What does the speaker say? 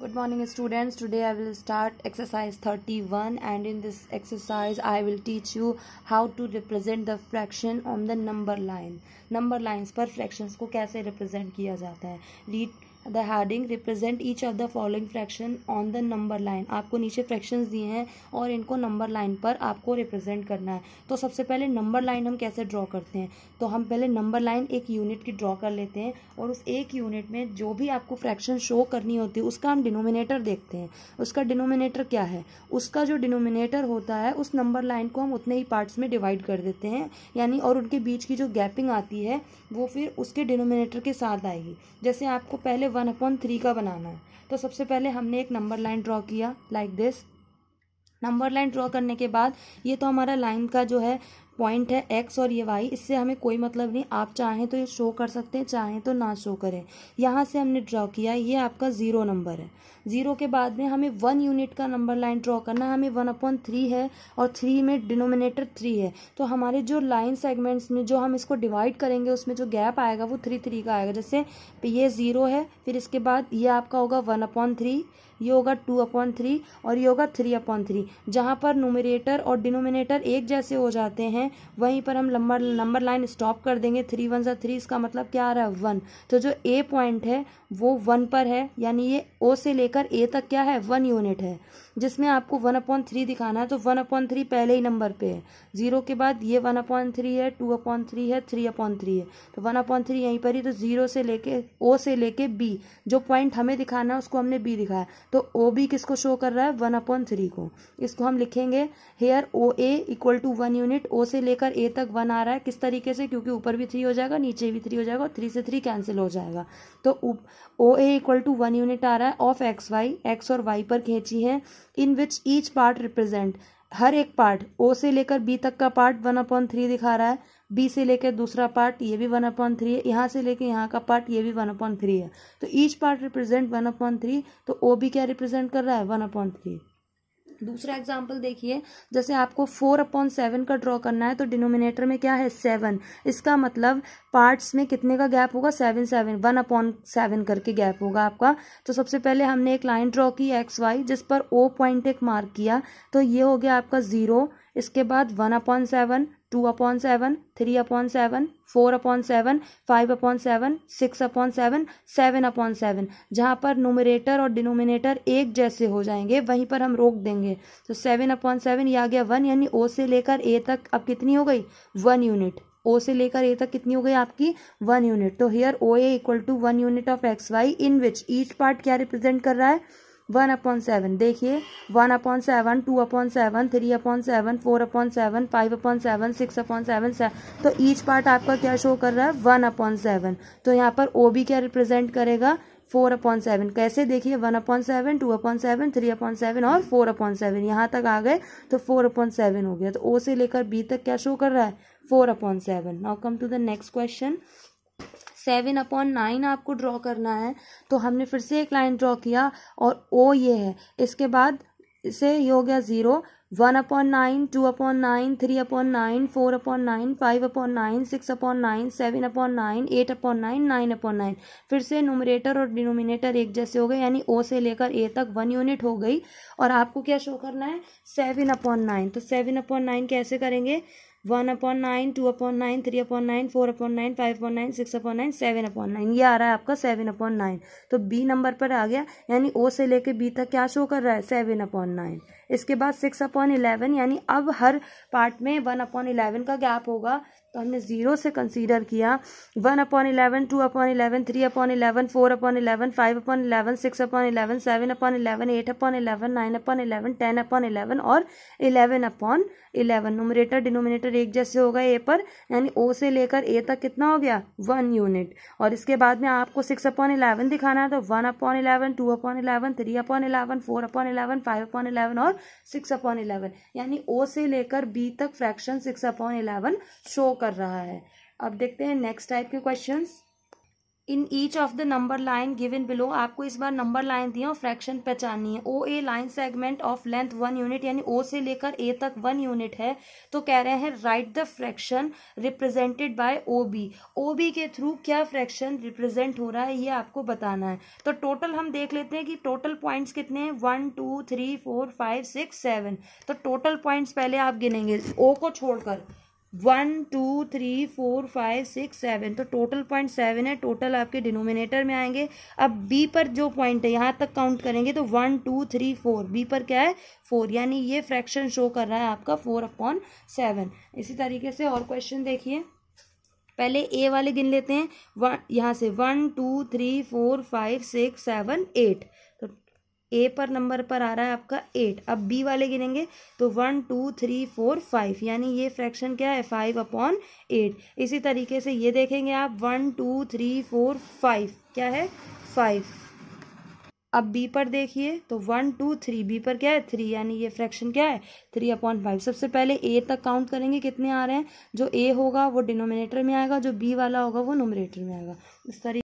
good morning students today i will start exercise 31 and in this exercise i will teach you how to represent the fraction on the number line number lines पर fractions को कैसे represent किया जाता है read the heading represent each of the following fraction on the number line आपको नीचे fraction दिए हैं और इनको नंबर लाइन पर आपको रिप्रेजेंट करना है तो सबसे पहले नंबर लाइन हम कैसे ड्रॉ करते हैं तो हम पहले नंबर लाइन एक यूनिट की ड्रॉ कर लेते हैं और उस एक यूनिट में जो भी आपको फ्रैक्शन शो करनी होती है उसका हम डिनोमिनेटर देखते हैं उसका डिनोमिनेटर क्या है उसका जो डिनोमिनेटर होता है उस नंबर लाइन को हम उतने ही पार्ट्स में डिवाइड कर देते हैं यानी और उनके बीच की जो गैपिंग आती है वो फिर उसके डिनोमिनेटर के साथ आएगी जैसे आपको पहले वन अपॉन थ्री का बनाना है तो सबसे पहले हमने एक नंबर लाइन ड्रॉ किया like this number line draw करने के बाद ये तो हमारा लाइन का जो है पॉइंट है एक्स और ये वाई इससे हमें कोई मतलब नहीं आप चाहें तो ये शो कर सकते हैं चाहें तो ना शो करें यहाँ से हमने ड्रॉ किया ये आपका ज़ीरो नंबर है ज़ीरो के बाद में हमें वन यूनिट का नंबर लाइन ड्रॉ करना हमें वन अपॉन थ्री है और थ्री में डिनोमिनेटर थ्री है तो हमारे जो लाइन सेगमेंट्स में जो हम इसको डिवाइड करेंगे उसमें जो गैप आएगा वो थ्री थ्री का आएगा जैसे ये ज़ीरो है फिर इसके बाद ये आपका होगा वन अपॉन थ्री ये होगा टू अपॉन थ्री और ये होगा थ्री अपॉन थ्री जहाँ पर नोमिनेटर और डिनोमिनेटर एक जैसे हो जाते हैं हैं वहीं पर हम नंबर नंबर लाइन स्टॉप कर देंगे थ्री वन सा थ्री इसका मतलब क्या आ रहा है वन तो जो ए पॉइंट है वो वन पर है यानी ये ओ से लेकर ए तक क्या है वन यूनिट है जिसमें आपको वन अपॉइंट थ्री दिखाना है तो वन अपॉइंट थ्री पहले ही नंबर पे है जीरो के बाद ये वन अपॉइंट थ्री है टू अपॉइंट थ्री है थ्री अपॉइंट थ्री है तो वन अपॉइंट थ्री यहीं पर ही तो जीरो से लेके ओ से लेके बी जो पॉइंट हमें दिखाना है उसको हमने बी दिखाया तो ओ बी किसको शो कर रहा है वन अपॉइंट थ्री को इसको हम लिखेंगे here O A equal to one unit O से से लेकर ए तक वन आ रहा है किस तरीके से क्योंकि ऊपर भी थ्री हो जाएगा नीचे भी थ्री हो जाएगा और थ्री से थ्री कैंसिल हो जाएगा तो O A equal to one unit आ रहा है ऑफ एक्स वाई एक्स और वाई पर खींची है in which each part represent हर एक पार्ट ओ से लेकर बी तक का पार्ट वन अपॉन थ्री दिखा रहा है बी से लेकर दूसरा पार्ट ये भी वन अपॉन थ्री है यहाँ से लेकर यहाँ का पार्ट ये भी वन अपॉन थ्री है तो each part represent one upon three तो ओ भी क्या रिप्रेजेंट कर रहा है वन अपॉन थ्री दूसरा एग्जाम्पल देखिए जैसे आपको फोर अपॉन सेवन का ड्रॉ करना है तो डिनोमिनेटर में क्या है सेवन इसका मतलब पार्ट्स में कितने का गैप होगा seven seven one upon seven करके गैप होगा आपका तो सबसे पहले हमने एक लाइन ड्रॉ की एक्स वाई जिस पर ओ पॉइंट एक मार्क किया तो ये हो गया आपका ज़ीरो इसके बाद one upon seven two upon seven three upon seven four upon seven five upon seven six upon seven seven upon seven जहाँ पर नोमिनेटर और डिनोमिनेटर एक जैसे हो जाएंगे वहीं पर हम रोक देंगे तो सेवन अपॉन सेवन ये आ गया वन यानी ओ से लेकर ए तक अब कितनी हो गई वन यूनिट ओ से लेकर ए तक कितनी हो गई आपकी वन यूनिट तो here O equal to one unit of X Y in which each part क्या रिप्रेजेंट कर रहा है वन अपॉन सेवन देखिए one upon seven two upon seven three upon seven four upon seven five upon seven six upon seven seven तो each part आपका क्या show कर रहा है वन अपॉन सेवन तो यहाँ पर ओ बी क्या रिप्रेजेंट करेगा फोर अपॉन सेवन कैसे देखिए one upon seven two upon seven three upon seven और फोर अपॉन सेवन यहाँ तक आ गए तो फोर अपॉन सेवन हो गया तो ओ से लेकर बी तक क्या शो कर रहा है four upon seven now come to the next question seven upon nine आपको ड्रॉ करना है तो हमने फिर से एक लाइन ड्रॉ किया और ओ ये है इसके बाद इसे ये हो गया zero one upon nine two upon nine three upon nine four upon nine five upon nine six upon nine seven upon nine eight upon nine nine upon nine फिर से नोमरेटर और डिनोमिनेटर एक जैसे हो गए यानी ओ से लेकर ए तक वन यूनिट हो गई और आपको क्या शो करना है सेवन अपॉन नाइन तो सेवन अपॉन नाइन कैसे करेंगे one upon nine two upon nine three upon nine four upon nine five upon nine six upon nine seven upon nine ये आ रहा है आपका सेवन अपॉन नाइन तो बी नंबर पर आ गया यानी ओ से लेके बी तक क्या शो कर रहा है सेवन अपॉन नाइन इसके बाद सिक्स अपॉन इलेवन यानी अब हर पार्ट में वन अपॉन इलेवन का गैप होगा तो हमने ज़ीरो से कंसीडर किया one upon eleven two upon eleven three upon eleven four upon eleven five upon eleven six upon eleven seven upon eleven eight upon eleven nine upon eleven ten upon eleven और eleven upon eleven numerator denominator एक जैसे होगा ए पर यानी O से लेकर ए तक कितना हो गया वन यूनिट और इसके बाद में आपको सिक्स अपॉन इलेवन दिखाना है तो one upon eleven two upon eleven three upon eleven four upon eleven five upon eleven और सिक्स अपॉन इलेवन यानी ओ से लेकर बी तक fraction six upon eleven show कर रहा है अब देखते हैं नेक्स्ट टाइप के questions in each of the number line given below आपको इस बार नंबर लाइन दी है और फ्रैक्शन पहचाननी है O A line segment of length one unit यानी ओ से लेकर ए तक वन यूनिट है तो कह रहे हैं right the fraction represented by O B O B के थ्रू क्या फ्रैक्शन रिप्रेजेंट हो रहा है ये आपको बताना है तो टोटल हम देख लेते हैं कि टोटल पॉइंट्स कितने हैं one two three four five six seven तो टोटल पॉइंट्स पहले आप गिनेंगे ओ को छोड़कर one two three four five six seven तो टोटल पॉइंट सेवन है टोटल आपके डिनोमिनेटर में आएंगे अब बी पर जो पॉइंट है यहाँ तक काउंट करेंगे तो one two three four B पर क्या है फोर यानी ये फ्रैक्शन शो कर रहा है आपका फोर अपॉन सेवन इसी तरीके से और क्वेश्चन देखिए पहले ए वाले गिन लेते हैं वन यहाँ से one two three four five six seven eight A पर नंबर पर आ रहा है आपका एट अब बी वाले गिनेंगे तो one two three four five यानी ये फ्रैक्शन क्या है फाइव अपॉन एट इसी तरीके से ये देखेंगे आप one two three four five क्या है फाइव अब बी पर देखिए तो वन टू थ्री बी पर क्या है थ्री यानी ये फ्रैक्शन क्या है थ्री अपॉइंट फाइव सबसे पहले ए तक काउंट करेंगे कितने आ रहे हैं जो ए होगा वो डिनोमिनेटर में आएगा जो बी वाला होगा वो नोमिनेटर में आएगा इस तरीके